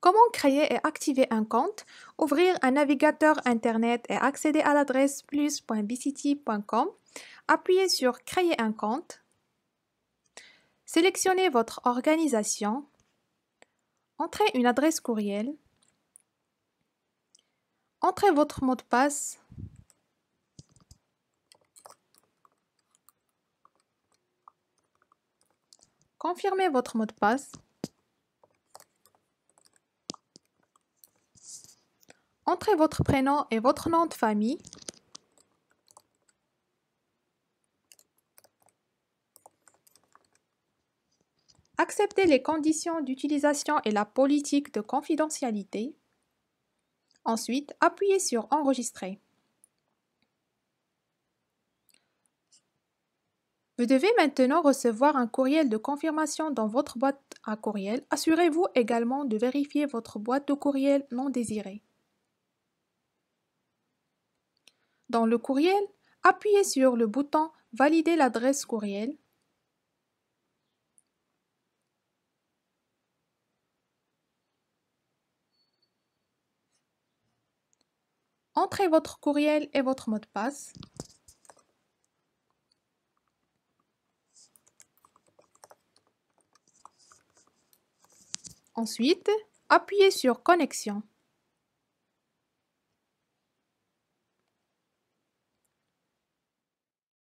Comment créer et activer un compte, ouvrir un navigateur Internet et accéder à l'adresse plus.bcity.com, appuyez sur Créer un compte, sélectionnez votre organisation, entrez une adresse courriel, entrez votre mot de passe, confirmez votre mot de passe, Entrez votre prénom et votre nom de famille. Acceptez les conditions d'utilisation et la politique de confidentialité. Ensuite, appuyez sur Enregistrer. Vous devez maintenant recevoir un courriel de confirmation dans votre boîte à courriel. Assurez-vous également de vérifier votre boîte de courriel non désirée. Dans le courriel, appuyez sur le bouton Valider l'adresse courriel. Entrez votre courriel et votre mot de passe. Ensuite, appuyez sur Connexion.